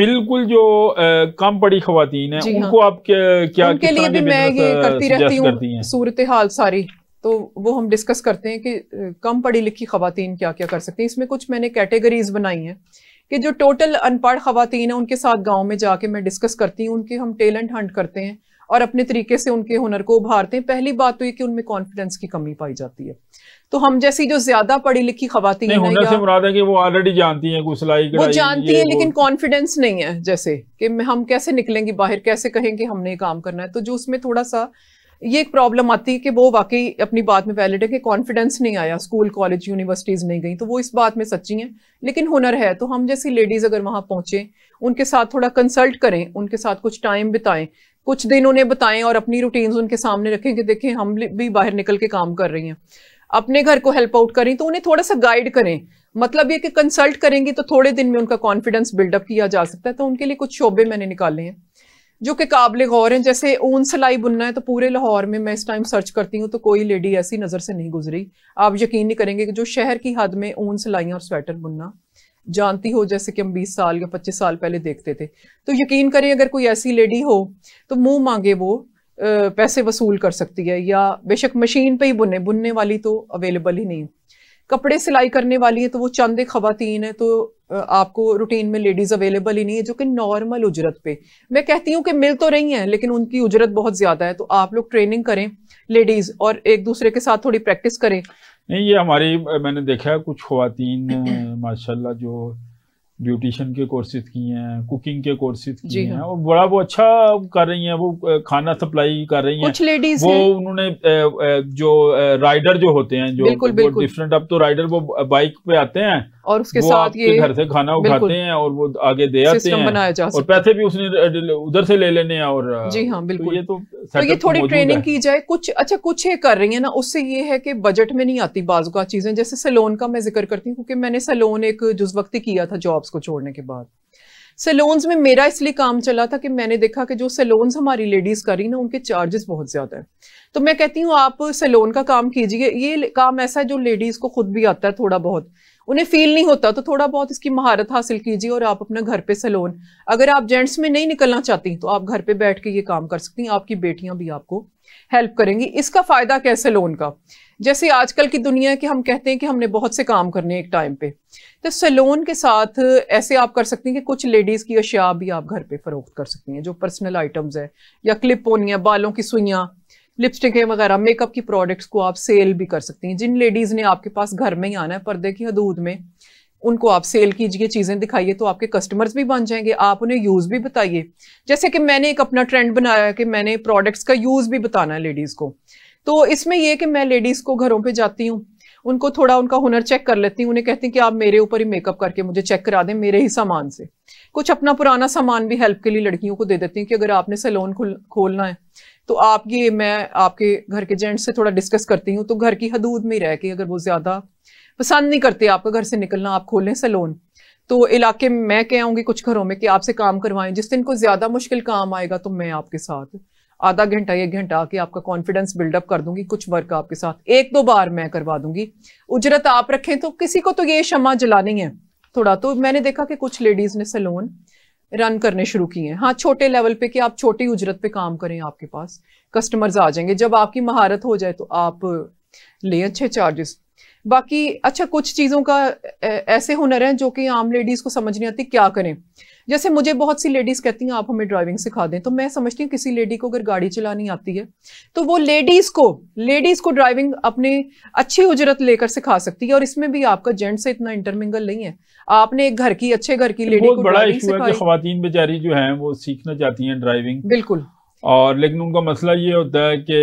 बिल्कुल जो कम पड़ी खातन है हाँ। उनको आप क्या, उनके लिए भी मैं ये करती रहती हूँ सूरत हाल सारी तो वो हम डिस्कस करते हैं कि कम पढ़ी लिखी खातन क्या क्या कर सकती हैं इसमें कुछ मैंने कैटेगरीज बनाई हैं कि जो टोटल अनपढ़ खातन है उनके साथ गाँव में जाके मैं डिस्कस करती हूँ उनके हम टेलेंट हंट करते हैं और अपने तरीके से उनके हुनर को उभारते हैं पहली बात तो ये कि उनमें कॉन्फिडेंस की कमी पाई जाती है तो हम जैसी जो ज्यादा पढ़ी लिखी खातन है वो ऑलरेडी जानती है कुछ लाई वो जानती है लेकिन कॉन्फिडेंस नहीं है जैसे कि हम कैसे निकलेंगे बाहर कैसे कहेंगे हमने काम करना है तो जो उसमें थोड़ा सा ये एक प्रॉब्लम आती है कि वो वाकई अपनी बात में वैलिड है कि कॉन्फिडेंस नहीं आया स्कूल कॉलेज यूनिवर्सिटीज़ नहीं गई तो वो इस बात में सच्ची हैं लेकिन हुनर है तो हम जैसी लेडीज़ अगर वहां पहुंचे उनके साथ थोड़ा कंसल्ट करें उनके साथ कुछ टाइम बिताएं कुछ दिन उन्हें बताएं और अपनी रूटीन उनके सामने रखें कि देखें हम भी बाहर निकल के काम कर रही हैं अपने घर को हेल्प आउट करें तो उन्हें थोड़ा सा गाइड करें मतलब ये कि कंसल्ट करेंगे तो थोड़े दिन में उनका कॉन्फिडेंस बिल्डअप किया जा सकता है तो उनके लिए कुछ शोबे मैंने निकाले हैं जो कि काबिल गौर हैं जैसे ऊन सिलाई बुनना है तो पूरे लाहौर में मैं इस टाइम सर्च करती हूँ तो कोई लेडी ऐसी नज़र से नहीं गुजरी आप यकीन नहीं करेंगे कि जो शहर की हद में ऊन सिलाइयाँ और स्वेटर बुनना जानती हो जैसे कि हम 20 साल या 25 साल पहले देखते थे तो यकीन करें अगर कोई ऐसी लेडी हो तो मुंह मांगे वो पैसे वसूल कर सकती है या बेशक मशीन पे ही बुने बुनने वाली तो अवेलेबल ही नहीं कपड़े सिलाई करने वाली है तो वो चंद एक खातन है तो आपको रूटीन में लेडीज़ अवेलेबल ही नहीं है जो कि नॉर्मल उजरत पे मैं कहती हूँ कि मिल तो रही हैं लेकिन उनकी उजरत बहुत ज़्यादा है तो आप लोग ट्रेनिंग करें लेडीज़ और एक दूसरे के साथ थोड़ी प्रैक्टिस करें नहीं ये हमारी मैंने देखा है कुछ खुवान माशाल्लाह जो ब्यूटिशन के कोर्सेज किए हैं कुकिंग के कोर्सेज किए हैं हाँ। और बड़ा वो अच्छा कर रही हैं वो खाना सप्लाई कर रही हैं कुछ लेडीज वो है। उन्होंने जो राइडर जो होते हैं जो डिफरेंट अब तो राइडर वो बाइक पे आते हैं और उसके साथ ये घर से खाना उठाते हैं और वो आगे दे आते हैं बनाया जा और पैसे भी उसने उधर से ले लेने हैं और जी हाँ तो बिल्कुल तो ये तो, तो ये थोड़ी ट्रेनिंग की जाए कुछ अच्छा कुछ ये कर रही है ना उससे ये है कि बजट में नहीं आती बाजू का चीजें जैसे सलोन का मैं जिक्र करती हूँ क्योंकि मैंने सलोन एक जुजवक्ती किया था जॉब्स को छोड़ने के बाद सैलोन्स में मेरा इसलिए काम चला था कि मैंने देखा कि जो सैलोन्स हमारी लेडीज़ कर रही ना उनके चार्जेस बहुत ज़्यादा है तो मैं कहती हूँ आप सैलोन का काम कीजिए ये काम ऐसा है जो लेडीज़ को खुद भी आता है थोड़ा बहुत उन्हें फील नहीं होता तो थोड़ा बहुत इसकी महारत हासिल कीजिए और आप अपना घर पे सलोन अगर आप जेंट्स में नहीं निकलना चाहती तो आप घर पे बैठ के ये काम कर सकती हैं आपकी बेटियां भी आपको हेल्प करेंगी इसका फ़ायदा क्या है सलोन का जैसे आजकल की दुनिया के हम कहते हैं कि हमने बहुत से काम करने एक टाइम पे तो सलोन के साथ ऐसे आप कर सकती हैं कि कुछ लेडीज़ की अशिया भी आप घर पे फ़रोख्त कर सकती हैं जो पर्सनल आइटम्स है या क्लिप होनी है बालों की सुइयाँ लिपस्टिक वगैरह मेकअप की प्रोडक्ट्स को आप सेल भी कर सकती हैं जिन लेडीज़ ने आपके पास घर में ही आना है पर्दे की हदूद में उनको आप सेल कीजिए चीज़ें दिखाइए तो आपके कस्टमर्स भी बन जाएंगे आप उन्हें यूज़ भी बताइए जैसे कि मैंने एक अपना ट्रेंड बनाया है कि मैंने प्रोडक्ट्स का यूज़ भी बताना है लेडीज़ को तो इसमें यह कि मैं लेडीज़ को घरों पर जाती हूँ उनको थोड़ा उनका हुनर चेक कर लेती हूँ उन्हें कहती कि आप मेरे ऊपर ही मेकअप करके मुझे चेक करा दें मेरे ही सामान से कुछ अपना पुराना सामान भी हेल्प के लिए लड़कियों को दे देती हूँ कि अगर आपने सैलोन खोलना है तो आप ये मैं आपके घर के जेंट्स से थोड़ा डिस्कस करती हूँ तो घर की हदूद में रह के अगर वो ज़्यादा पसंद नहीं करते आपका घर से निकलना आप खोलें सैलोन तो इलाके में मैं कहूँगी कुछ घरों में कि आपसे काम करवाएं जिस दिन को ज़्यादा मुश्किल काम आएगा तो मैं आपके साथ आधा घंटा एक घंटा आके आपका कॉन्फिडेंस बिल्डअप कर दूंगी कुछ वर्क आपके साथ एक दो बार मैं करवा दूंगी उजरत आप रखें तो किसी को तो ये क्षमा जलानी है थोड़ा तो मैंने देखा कि कुछ लेडीज़ ने सलोन रन करने शुरू किए हैं हाँ छोटे लेवल पे कि आप छोटी उजरत पे काम करें आपके पास कस्टमर्स आ जाएंगे जब आपकी महारत हो जाए तो आप लें अच्छे चार्जेस बाकी अच्छा कुछ चीज़ों का ऐसे हुनर हैं जो कि आम लेडीज़ को समझ नहीं आती क्या करें जैसे मुझे बहुत सी लेडीज़ कहती हैं आप हमें ड्राइविंग सिखा दें तो मैं समझती हूँ किसी लेडी को अगर गाड़ी चलानी आती है तो वो लेडीज़ को लेडीज़ को ड्राइविंग अपने अच्छी उजरत लेकर सिखा सकती है और इसमें भी आपका जेंट से इतना इंटरमिंगल नहीं है आपने एक घर की अच्छे घर की लेडी को बड़ा खातन बेचारी जो है वो सीखना चाहती हैं ड्राइविंग बिल्कुल और लेकिन उनका मसला ये होता है कि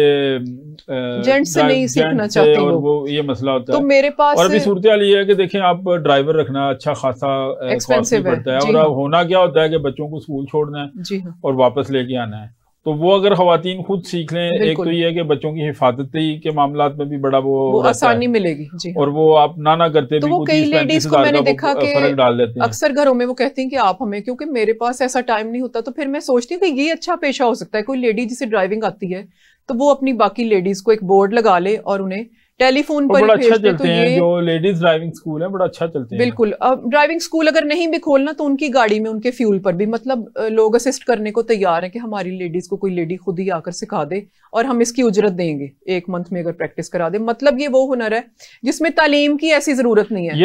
जेंट से नहीं सीखना चाहते और वो ये मसला होता तो है मेरे पास और अभी सूरत ये है कि देखें आप ड्राइवर रखना अच्छा खासा एक्सपेंसिव पड़ता है और अब हाँ। होना क्या होता है कि बच्चों को स्कूल छोड़ना है हाँ। और वापस लेके आना है तो वो अगर खातन खुद सीख लें एक तो ये है कि बच्चों की हिफाजती के मामला में भी बड़ा वो, वो आसानी मिलेगी जी और वो आप ना ना करते तो भी वो कई लेडीज को मैंने देखा कि अक्सर घरों में वो कहती हैं कि आप हमें क्योंकि मेरे पास ऐसा टाइम नहीं होता तो फिर मैं सोचती हूँ कि ये अच्छा पेशा हो सकता है कोई लेडी जिसे ड्राइविंग आती है तो वो अपनी बाकी लेडीज को एक बोर्ड लगा ले और उन्हें टेलीफोन पर बड़ा अच्छा तो चलते तो हैं जो लेडीज ड्राइविंग स्कूल है बड़ा अच्छा चलते हैं बिल्कुल अब ड्राइविंग स्कूल अगर नहीं भी खोलना तो उनकी गाड़ी में उनके फ्यूल पर भी मतलब लोग असिस्ट करने को तैयार हैं कि हमारी लेडीज को कोई लेडी खुद ही आकर सिखा दे और हम इसकी उजरत देंगे एक मंथ में अगर प्रैक्टिस करा दे मतलब ये वो हुनर है जिसमें तालीम की ऐसी जरूरत नहीं है